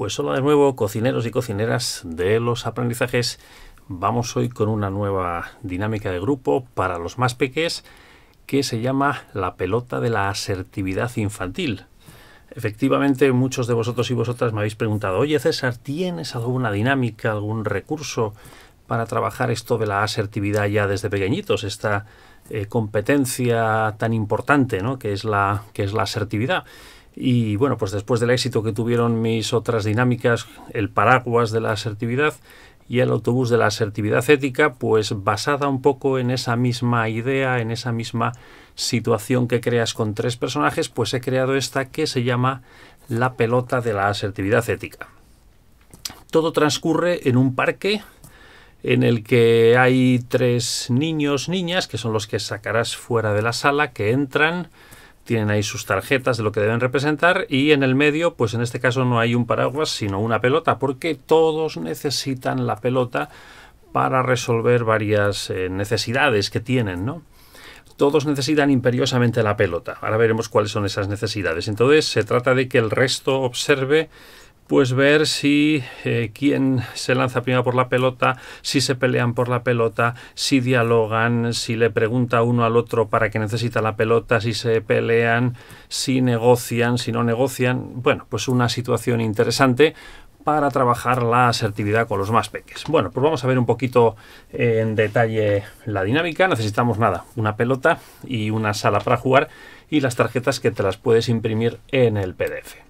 Pues hola de nuevo, cocineros y cocineras de los aprendizajes. Vamos hoy con una nueva dinámica de grupo para los más pequeños que se llama la pelota de la asertividad infantil. Efectivamente, muchos de vosotros y vosotras me habéis preguntado, oye César, ¿tienes alguna dinámica, algún recurso para trabajar esto de la asertividad ya desde pequeñitos, esta eh, competencia tan importante ¿no? que, es la, que es la asertividad? Y bueno, pues después del éxito que tuvieron mis otras dinámicas, el paraguas de la asertividad y el autobús de la asertividad ética, pues basada un poco en esa misma idea, en esa misma situación que creas con tres personajes, pues he creado esta que se llama la pelota de la asertividad ética. Todo transcurre en un parque en el que hay tres niños, niñas, que son los que sacarás fuera de la sala, que entran, tienen ahí sus tarjetas de lo que deben representar y en el medio, pues en este caso no hay un paraguas, sino una pelota, porque todos necesitan la pelota para resolver varias eh, necesidades que tienen, ¿no? Todos necesitan imperiosamente la pelota. Ahora veremos cuáles son esas necesidades. Entonces se trata de que el resto observe pues ver si eh, quién se lanza primero por la pelota, si se pelean por la pelota, si dialogan, si le pregunta uno al otro para qué necesita la pelota, si se pelean, si negocian, si no negocian. Bueno, pues una situación interesante para trabajar la asertividad con los más peques. Bueno, pues vamos a ver un poquito en detalle la dinámica. Necesitamos nada, una pelota y una sala para jugar y las tarjetas que te las puedes imprimir en el PDF.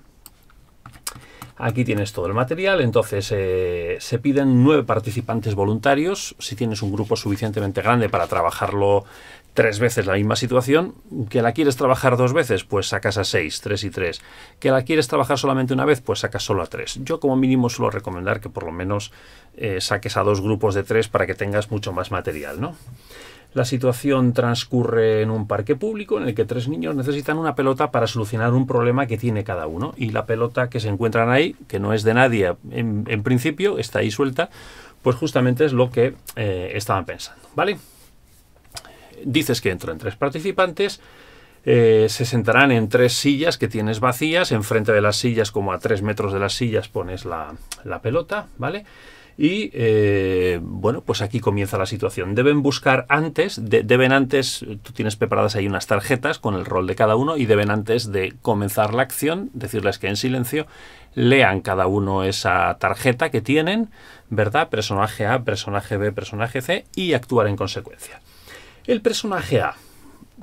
Aquí tienes todo el material, entonces eh, se piden nueve participantes voluntarios. Si tienes un grupo suficientemente grande para trabajarlo tres veces la misma situación, que la quieres trabajar dos veces, pues sacas a seis, tres y tres. Que la quieres trabajar solamente una vez, pues sacas solo a tres. Yo como mínimo suelo recomendar que por lo menos eh, saques a dos grupos de tres para que tengas mucho más material, ¿no? La situación transcurre en un parque público en el que tres niños necesitan una pelota para solucionar un problema que tiene cada uno. Y la pelota que se encuentran ahí, que no es de nadie en, principio, está ahí suelta, pues justamente es lo que eh, estaban pensando. ¿Vale? Dices que entran tres participantes. Eh, se sentarán en tres sillas que tienes vacías. Enfrente de las sillas, como a tres metros de las sillas, pones la, la pelota, ¿vale? Y eh, bueno, pues aquí comienza la situación. Deben buscar antes, deben antes, tú tienes preparadas ahí unas tarjetas con el rol de cada uno y deben antes de comenzar la acción, decirles que en silencio lean cada uno esa tarjeta que tienen, ¿verdad? Personaje A, personaje B, personaje C y actuar en consecuencia. El personaje A,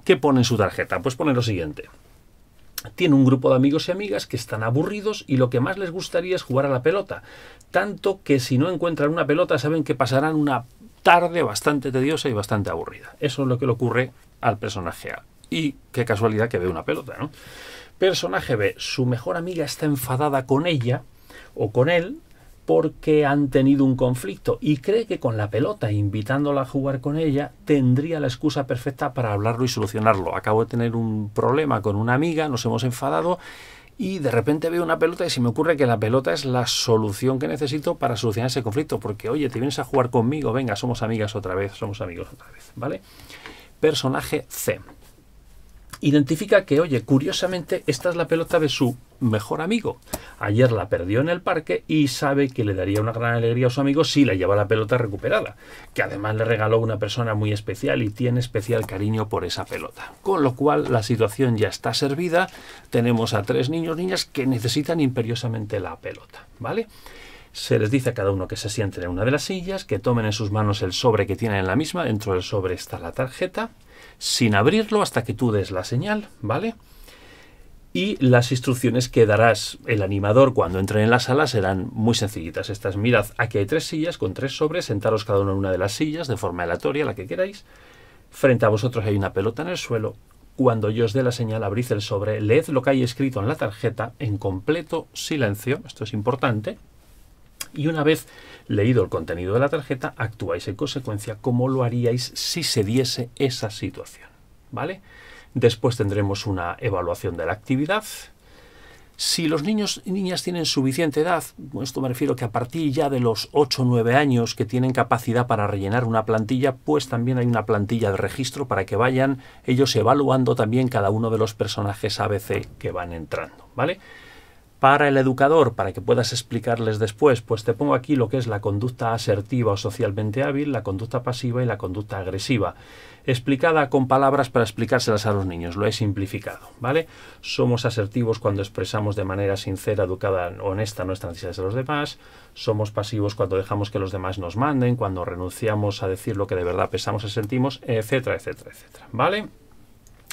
¿qué pone en su tarjeta? Pues pone lo siguiente tiene un grupo de amigos y amigas que están aburridos y lo que más les gustaría es jugar a la pelota. Tanto que si no encuentran una pelota saben que pasarán una tarde bastante tediosa y bastante aburrida. Eso es lo que le ocurre al personaje A. Y qué casualidad que ve una pelota, ¿no? Personaje B, su mejor amiga está enfadada con ella o con él porque han tenido un conflicto y cree que con la pelota, invitándola a jugar con ella, tendría la excusa perfecta para hablarlo y solucionarlo. Acabo de tener un problema con una amiga, nos hemos enfadado y de repente veo una pelota y se me ocurre que la pelota es la solución que necesito para solucionar ese conflicto, porque oye, te vienes a jugar conmigo, venga, somos amigas otra vez, somos amigos otra vez, ¿vale? Personaje C. Identifica que, oye, curiosamente, esta es la pelota de su mejor amigo Ayer la perdió en el parque y sabe que le daría una gran alegría a su amigo si la lleva la pelota recuperada, que además le regaló una persona muy especial y tiene especial cariño por esa pelota. Con lo cual la situación ya está servida, tenemos a tres niños niñas que necesitan imperiosamente la pelota, ¿vale? Se les dice a cada uno que se sienten en una de las sillas, que tomen en sus manos el sobre que tienen en la misma, dentro del sobre está la tarjeta, sin abrirlo hasta que tú des la señal, ¿vale? y las instrucciones que darás el animador cuando entre en la sala serán muy sencillitas. Estas, mirad, aquí hay tres sillas con tres sobres, sentaros cada uno en una de las sillas de forma aleatoria, la que queráis. Frente a vosotros hay una pelota en el suelo. Cuando yo os dé la señal, abrid el sobre, leed lo que hay escrito en la tarjeta en completo silencio, esto es importante, y una vez leído el contenido de la tarjeta, actuáis en consecuencia como lo haríais si se diese esa situación. ¿vale? Después tendremos una evaluación de la actividad. Si los niños y niñas tienen suficiente edad, esto me refiero que a partir ya de los 8 o 9 años que tienen capacidad para rellenar una plantilla, pues también hay una plantilla de registro para que vayan ellos evaluando también cada uno de los personajes ABC que van entrando, ¿vale? para el educador, para que puedas explicarles después, pues te pongo aquí lo que es la conducta asertiva o socialmente hábil, la conducta pasiva y la conducta agresiva, explicada con palabras para explicárselas a los niños, lo he simplificado, ¿vale? Somos asertivos cuando expresamos de manera sincera, educada, honesta nuestras necesidades a los demás, somos pasivos cuando dejamos que los demás nos manden, cuando renunciamos a decir lo que de verdad pensamos y sentimos, etcétera, etcétera, etcétera, ¿vale?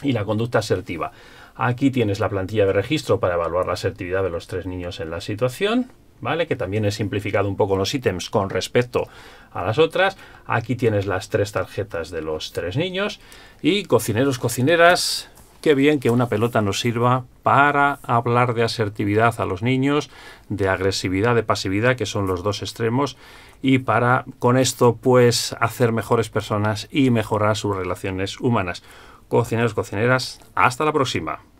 Y la conducta asertiva Aquí tienes la plantilla de registro para evaluar la asertividad de los tres niños en la situación. ¿Vale? Que también he simplificado un poco los ítems con respecto a las otras. Aquí tienes las tres tarjetas de los tres niños. Y cocineros, cocineras, qué bien que una pelota nos sirva para hablar de asertividad a los niños, de agresividad, de pasividad, que son los dos extremos, y para con esto pues hacer mejores personas y mejorar sus relaciones humanas cocineros, cocineras. Hasta la próxima.